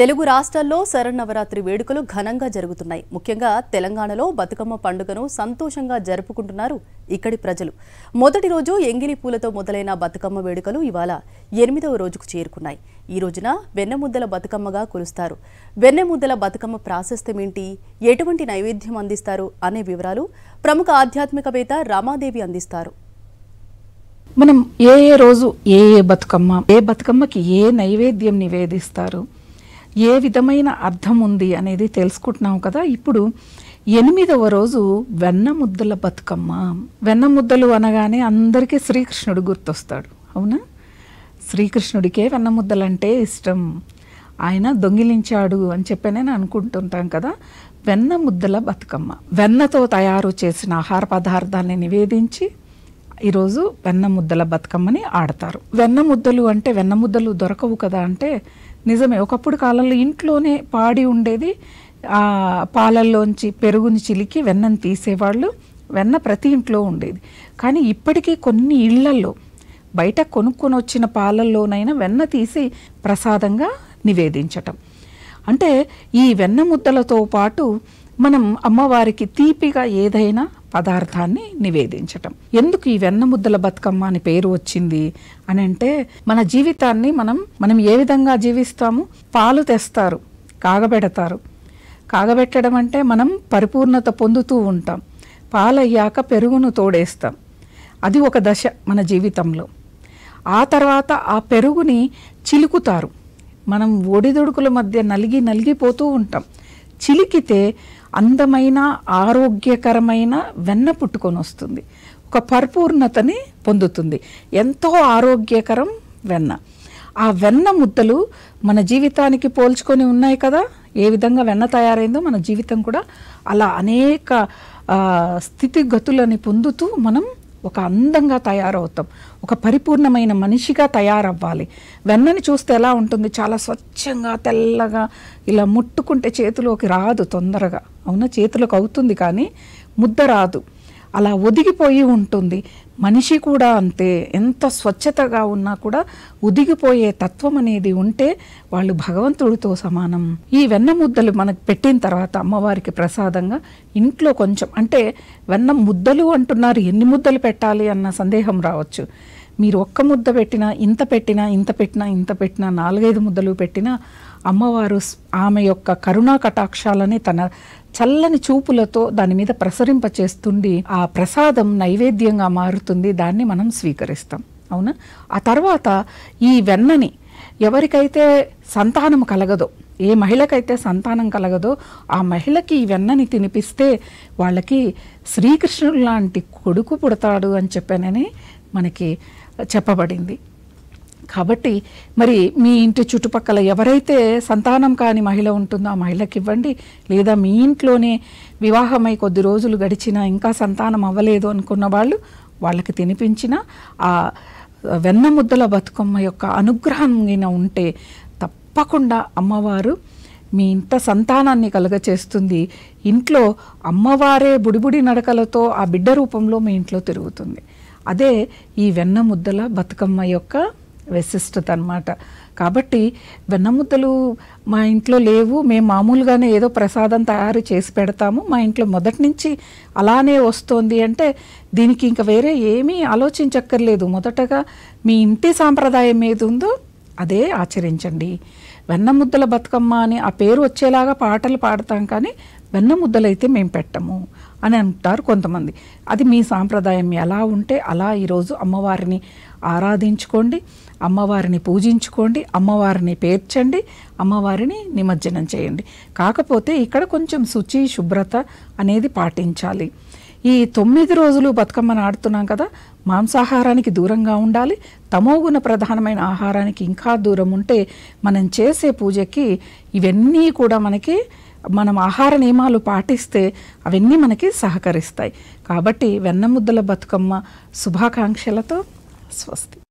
తెలుగు రాష్ట్రాల్లో శరన్నవరాత్రి వేడుకలు ఘనంగా జరుగుతున్నాయి ముఖ్యంగా తెలంగాణలో బతుకమ్మ పండుగను సంతోషంగా జరుపుకుంటున్నారు ఇక్కడి ప్రజలు మొదటి రోజు ఎంగిలి పూలతో మొదలైన బతుకమ్మ వేడుకలు ఇవాళ ఎనిమిదవ రోజుకు చేరుకున్నాయి ఈ రోజున వెన్నెముద్దల బతుకమ్మగా కొలుస్తారు వెన్నెముద్దల బతుకమ్మ ప్రాశస్త్యమేంటి ఎటువంటి నైవేద్యం అందిస్తారు అనే వివరాలు ప్రముఖ ఆధ్యాత్మికవేత్త రామాదేవి అందిస్తారు మనం ఏ ఏ రోజు ఏ ఏ బతుకమ్మ ఏ బతుకమ్మకి ఏ నైవేద్యం నివేదిస్తారు ఏ విధమైన అర్థం ఉంది అనేది తెలుసుకుంటున్నాం కదా ఇప్పుడు ఎనిమిదవ రోజు వెన్న బతుకమ్మ వెన్న ముద్దలు అనగానే అందరికీ శ్రీకృష్ణుడు గుర్తొస్తాడు అవునా శ్రీకృష్ణుడికే వెన్న ముద్దలంటే ఇష్టం ఆయన దొంగిలించాడు అని చెప్పి నేను అనుకుంటుంటాం కదా వెన్న ముద్దల బతుకమ్మ వెన్నతో తయారు చేసిన ఆహార పదార్థాన్ని నివేదించి ఈరోజు వెన్న ముద్దల బతుకమ్మని ఆడతారు వెన్న ముద్దలు అంటే వెన్న ముద్దలు దొరకవు కదా అంటే నిజమే ఒకప్పుడు కాలంలో ఇంట్లోనే పాడి ఉండేది పాలల్లోంచి పెరుగుని చిలికి వెన్నను తీసేవాళ్ళు వెన్న ప్రతి ఇంట్లో ఉండేది కానీ ఇప్పటికీ కొన్ని ఇళ్లల్లో బయట కొనుక్కొని వచ్చిన పాలల్లోనైనా వెన్న తీసి ప్రసాదంగా నివేదించటం అంటే ఈ వెన్న ముద్దలతో పాటు మనం అమ్మవారికి తీపిగా ఏదైనా పదార్థాన్ని నివేదించటం ఎందుకు ఈ వెన్న ముద్దల బతుకమ్మ అని పేరు వచ్చింది అని అంటే మన జీవితాన్ని మనం మనం ఏ విధంగా జీవిస్తాము పాలు తెస్తారు కాగబెడతారు కాగబెట్టడం అంటే మనం పరిపూర్ణత పొందుతూ ఉంటాం పాలయ్యాక పెరుగును తోడేస్తాం అది ఒక దశ మన జీవితంలో ఆ తర్వాత ఆ పెరుగుని చిలుకుతారు మనం ఒడిదుడుకుల మధ్య నలిగి నలిగిపోతూ ఉంటాం చిలికితే అందమైన ఆరోగ్యకరమైన వెన్న పుట్టుకొని వస్తుంది ఒక పరిపూర్ణతని పొందుతుంది ఎంతో ఆరోగ్యకరం వెన్న ఆ వెన్న ముద్దలు మన జీవితానికి పోల్చుకొని ఉన్నాయి కదా ఏ విధంగా వెన్న తయారైందో మన జీవితం కూడా అలా అనేక స్థితిగతులని పొందుతూ మనం ఒక అందంగా తయారవుతాం ఒక పరిపూర్ణమైన మనిషిగా తయారవ్వాలి వెన్నని చూస్తే ఎలా ఉంటుంది చాలా స్వచ్ఛంగా తెల్లగా ఇలా ముట్టుకుంటే చేతిలోకి రాదు తొందరగా అవునా చేతులకు అవుతుంది కానీ ముద్ద రాదు అలా ఒదిగిపోయి ఉంటుంది మనిషి కూడా అంతే ఎంత స్వచ్ఛతగా ఉన్నా కూడా ఉదిగిపోయే తత్వం అనేది ఉంటే వాళ్ళు భగవంతుడితో సమానం ఈ వెన్న ముద్దలు మనకు పెట్టిన తర్వాత అమ్మవారికి ప్రసాదంగా ఇంట్లో కొంచెం అంటే వెన్న ముద్దలు అంటున్నారు ఎన్ని ముద్దలు పెట్టాలి అన్న సందేహం రావచ్చు మీరు ఒక్క ముద్ద పెట్టినా ఇంత పెట్టినా ఇంత పెట్టినా ఇంత పెట్టినా నాలుగైదు ముద్దలు పెట్టినా అమ్మవారు ఆమె యొక్క కరుణా కటాక్షాలని తన చల్లని చూపులతో దాని మీద ప్రసరింప చేస్తుంది ఆ ప్రసాదం నైవేద్యంగా మారుతుంది దాన్ని మనం స్వీకరిస్తాం అవునా ఆ తర్వాత ఈ వెన్నని ఎవరికైతే సంతానం కలగదో ఏ మహిళకైతే సంతానం కలగదో ఆ మహిళకి ఈ వెన్నని తినిపిస్తే వాళ్ళకి శ్రీకృష్ణుడు లాంటి కొడుకు పుడతాడు అని చెప్పానని మనకి చెప్పబడింది కాబట్టి మరి మీ ఇంటి చుట్టుపక్కల ఎవరైతే సంతానం కాని మహిళ ఉంటుందో ఆ మహిళకి ఇవ్వండి లేదా మీ ఇంట్లోనే వివాహమై కొద్ది రోజులు గడిచినా ఇంకా సంతానం అవ్వలేదు అనుకున్న వాళ్ళు వాళ్ళకి తినిపించిన ఆ వెన్న ముద్దల బతుకమ్మ యొక్క అనుగ్రహం ఉంటే తప్పకుండా అమ్మవారు మీ ఇంత సంతానాన్ని కలుగచేస్తుంది ఇంట్లో అమ్మవారే బుడిబుడి నడకలతో ఆ బిడ్డ రూపంలో మీ ఇంట్లో తిరుగుతుంది అదే ఈ వెన్న ముద్దల బతుకమ్మ యొక్క విశిష్టత అనమాట కాబట్టి వెన్నముద్దలు మా ఇంట్లో లేవు మేము మామూలుగానే ఏదో ప్రసాదం తయారు చేసి పెడతాము మా ఇంట్లో మొదటి నుంచి అలానే వస్తోంది అంటే దీనికి ఇంకా వేరే ఏమీ ఆలోచించక్కర్లేదు మొదటగా మీ ఇంటి సాంప్రదాయం ఏది ఉందో అదే ఆచరించండి వెన్నముద్దల బతుకమ్మ అని ఆ పేరు వచ్చేలాగా పాటలు పాడతాం కానీ వెన్నముద్దలైతే మేము పెట్టము అని అంటారు కొంతమంది అది మీ సాంప్రదాయం ఎలా ఉంటే అలా ఈరోజు అమ్మవారిని ఆరాధించుకోండి అమ్మవారిని పూజించుకోండి అమ్మవారిని పేర్చండి అమ్మవారిని నిమజ్జనం చేయండి కాకపోతే ఇక్కడ కొంచెం శుచి శుభ్రత అనేది పాటించాలి ఈ తొమ్మిది రోజులు బతుకమ్మను ఆడుతున్నాం కదా మాంసాహారానికి దూరంగా ఉండాలి తమోగుణ ప్రధానమైన ఆహారానికి ఇంకా దూరం ఉంటే మనం చేసే పూజకి ఇవన్నీ కూడా మనకి మనం ఆహార నియమాలు పాటిస్తే అవన్నీ మనకి సహకరిస్తాయి కాబట్టి వెన్నముద్దల బతుకమ్మ శుభాకాంక్షలతో స్వస్తి